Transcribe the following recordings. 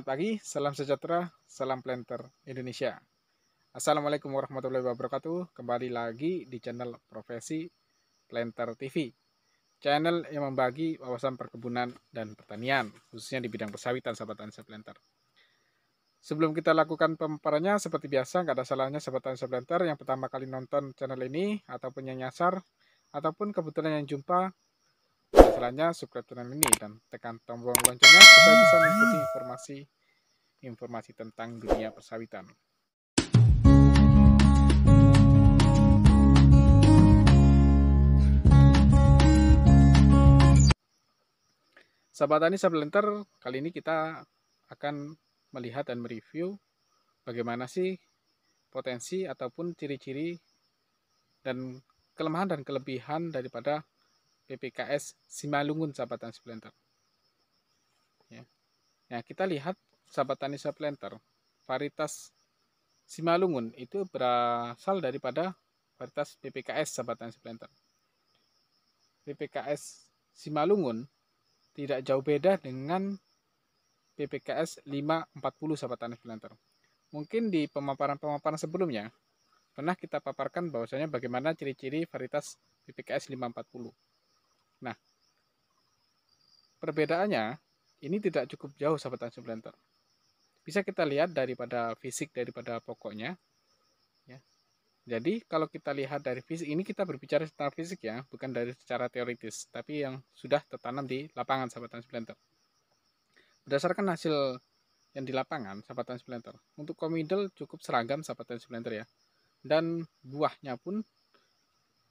Semangat pagi, salam sejahtera, salam planter Indonesia. Assalamualaikum warahmatullahi wabarakatuh. Kembali lagi di channel Profesi Planter TV. Channel yang membagi wawasan perkebunan dan pertanian, khususnya di bidang persawitan sahabat sahabat Planter. Sebelum kita lakukan pemaparannya, seperti biasa, nggak ada salahnya sahabat sahabat Planter yang pertama kali nonton channel ini, ataupun yang nyasar, ataupun kebetulan yang jumpa Setelahnya subscribe channel ini dan tekan tombol loncengnya supaya bisa mengikuti informasi informasi tentang dunia persawitan. Sahabat Tani Sablenter, kali ini kita akan melihat dan mereview bagaimana sih potensi ataupun ciri-ciri dan kelemahan dan kelebihan daripada PPKS Simalungun sahabat tani suplenter. Ya. Nah, kita lihat sahabat tani suplenter, varietas Simalungun itu berasal daripada varietas PPKS sahabat tani suplenter. PPKS Simalungun tidak jauh beda dengan PPKS 540 sahabat tani suplenter. Mungkin di pemaparan-pemaparan sebelumnya pernah kita paparkan bahwasanya bagaimana ciri-ciri varietas PPKS 540. Nah, perbedaannya ini tidak cukup jauh sahabat action Bisa kita lihat daripada fisik daripada pokoknya. Ya. Jadi kalau kita lihat dari fisik ini kita berbicara tentang fisik ya, bukan dari secara teoritis, tapi yang sudah tertanam di lapangan sahabat action Berdasarkan hasil yang di lapangan sahabat action untuk komidel cukup seragam sahabat action ya. Dan buahnya pun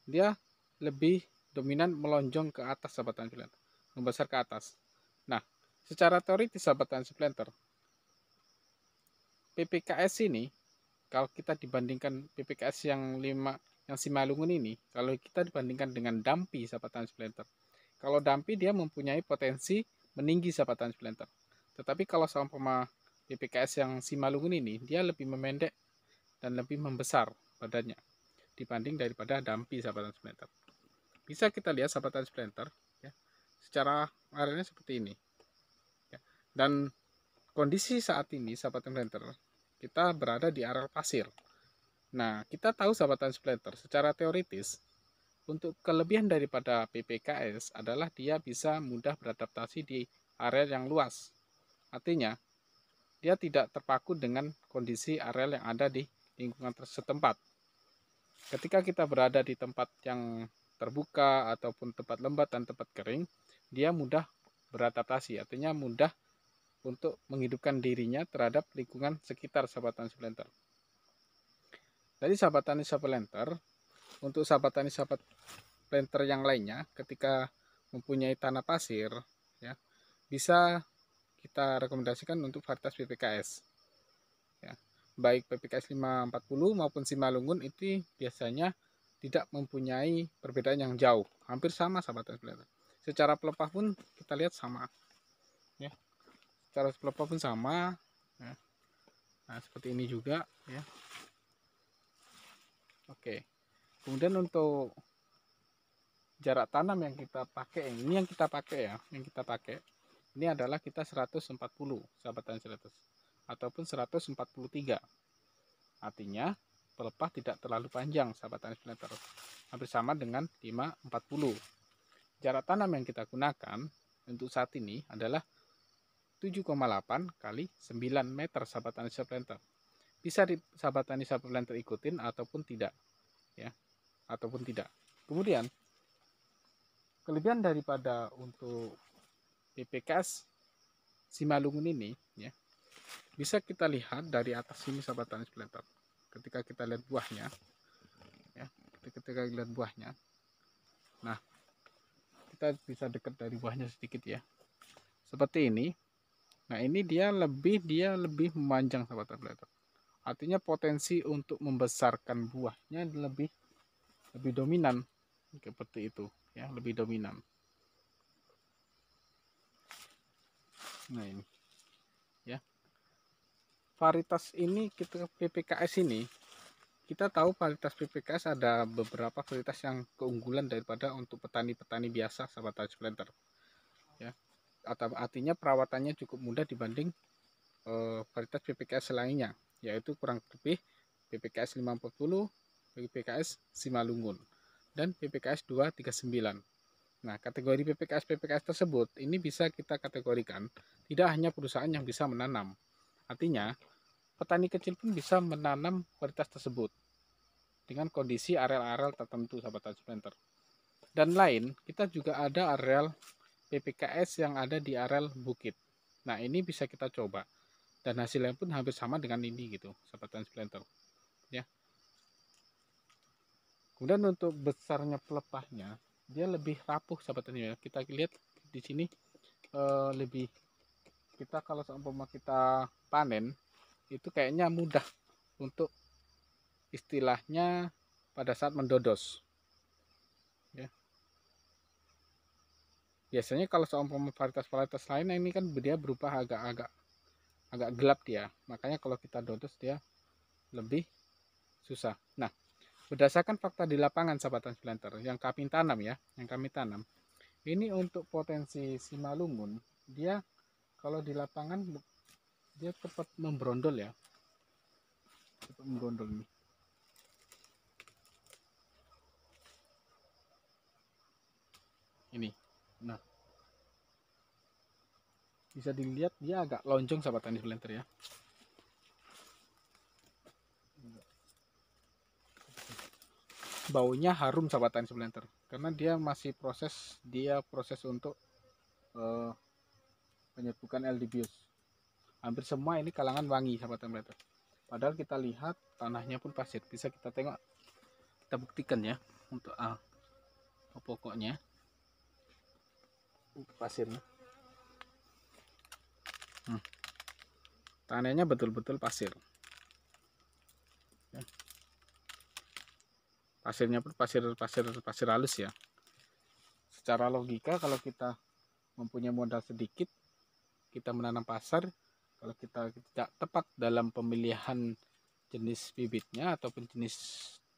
dia lebih dominan melonjong ke atas sahabatan filanter, membesar ke atas. Nah, secara teoritis sahabatan filanter, PPKS ini kalau kita dibandingkan PPKS yang 5 yang Simalungun ini, kalau kita dibandingkan dengan Dampi sahabatan filanter. Kalau Dampi dia mempunyai potensi meninggi sahabatan filanter. Tetapi kalau sama PPKS yang Simalungun ini, dia lebih memendek dan lebih membesar badannya dibanding daripada dampi sahabat 9 bisa kita lihat sahabat transplanter ya secara areanya seperti ini ya. dan kondisi saat ini sahabat transplanter kita berada di areal pasir nah kita tahu sahabat transplanter secara teoritis untuk kelebihan daripada PPKS adalah dia bisa mudah beradaptasi di area yang luas artinya dia tidak terpaku dengan kondisi areal yang ada di lingkungan setempat ketika kita berada di tempat yang terbuka ataupun tempat lembab dan tempat kering, dia mudah beradaptasi, artinya mudah untuk menghidupkan dirinya terhadap lingkungan sekitar sahabat tani suplenter. Jadi sahabat tani suplenter, untuk sahabat tani sahabat planter yang lainnya, ketika mempunyai tanah pasir, ya bisa kita rekomendasikan untuk varietas PPKS. Ya, baik PPKS 540 maupun Simalungun itu biasanya tidak mempunyai perbedaan yang jauh hampir sama sahabat SPLT secara pelepah pun kita lihat sama ya secara pelepah pun sama ya. nah seperti ini juga ya oke kemudian untuk jarak tanam yang kita pakai ini yang kita pakai ya yang kita pakai ini adalah kita 140 sahabat dan 100 ataupun 143 artinya pelepah tidak terlalu panjang sahabat tani planter hampir sama dengan 540 jarak tanam yang kita gunakan untuk saat ini adalah 7,8 kali 9 meter sahabat tani planter bisa di sahabat tani planter ikutin ataupun tidak ya ataupun tidak kemudian kelebihan daripada untuk PPKS Simalungun ini ya bisa kita lihat dari atas sini sahabat tani planter ketika kita lihat buahnya ya ketika kita lihat buahnya nah kita bisa dekat dari buahnya sedikit ya seperti ini nah ini dia lebih dia lebih memanjang sahabat tabletter artinya potensi untuk membesarkan buahnya lebih lebih dominan seperti itu ya lebih dominan nah ini Varietas ini kita PPKS ini kita tahu varietas PPKS ada beberapa varietas yang keunggulan daripada untuk petani-petani biasa sahabat touch planter ya atau artinya perawatannya cukup mudah dibanding e, varietas PPKS lainnya yaitu kurang lebih PPKS 50, PPKS Simalungun dan PPKS 239 Nah, kategori PPKS-PPKS tersebut ini bisa kita kategorikan tidak hanya perusahaan yang bisa menanam. Artinya, petani kecil pun bisa menanam varietas tersebut dengan kondisi areal-areal tertentu sahabat transplanter. Dan lain, kita juga ada areal PPKS yang ada di areal bukit. Nah, ini bisa kita coba. Dan hasilnya pun hampir sama dengan ini gitu, sahabat transplanter. Ya. Kemudian untuk besarnya pelepahnya, dia lebih rapuh sahabat transplanter. Ya, kita lihat di sini e, lebih kita kalau seumpama kita panen itu kayaknya mudah untuk istilahnya pada saat mendodos. Ya. Biasanya kalau seumpama varietas-varietas lain nah ini kan dia berupa agak-agak agak gelap dia. Makanya kalau kita dodos dia lebih susah. Nah, berdasarkan fakta di lapangan sahabat transplanter yang kami tanam ya, yang kami tanam. Ini untuk potensi simalungun, dia kalau di lapangan dia cepat membrondol ya cepat membrondol nih ini nah bisa dilihat dia agak lonjong sahabat tani blender ya baunya harum sahabat tani blender karena dia masih proses dia proses untuk uh, penyerbukan LDBius hampir semua ini kalangan wangi sahabat temperator padahal kita lihat tanahnya pun pasir bisa kita tengok kita buktikan ya untuk ah, pokoknya uh, pasirnya hmm. tanahnya betul-betul pasir ya. pasirnya pun pasir pasir pasir halus ya secara logika kalau kita mempunyai modal sedikit kita menanam pasar kalau kita tidak tepat dalam pemilihan jenis bibitnya ataupun jenis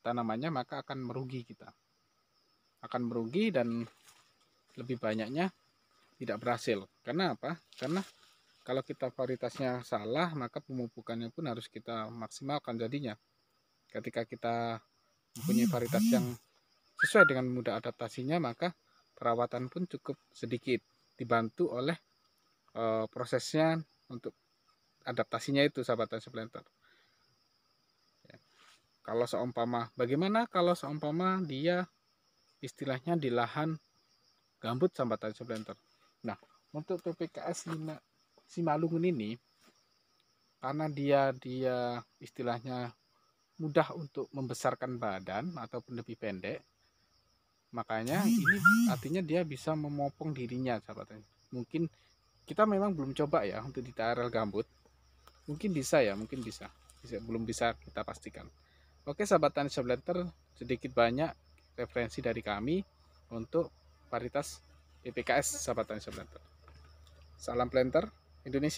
tanamannya maka akan merugi kita akan merugi dan lebih banyaknya tidak berhasil karena apa karena kalau kita varietasnya salah maka pemupukannya pun harus kita maksimalkan jadinya ketika kita mempunyai varietas yang sesuai dengan mudah adaptasinya maka perawatan pun cukup sedikit dibantu oleh e, prosesnya untuk adaptasinya itu sahabat tani planter ya. kalau seumpama bagaimana kalau seumpama dia istilahnya di lahan gambut sahabat tani planter nah untuk PPKS Simalungun ini karena dia dia istilahnya mudah untuk membesarkan badan ataupun lebih pendek makanya ini artinya dia bisa memopong dirinya sahabat mungkin kita memang belum coba ya untuk di TRL gambut Mungkin bisa ya, mungkin bisa. bisa belum bisa kita pastikan. Oke sahabat tani sebelenter sedikit banyak referensi dari kami untuk paritas e ppks sahabat tani sebelenter Salam planter Indonesia.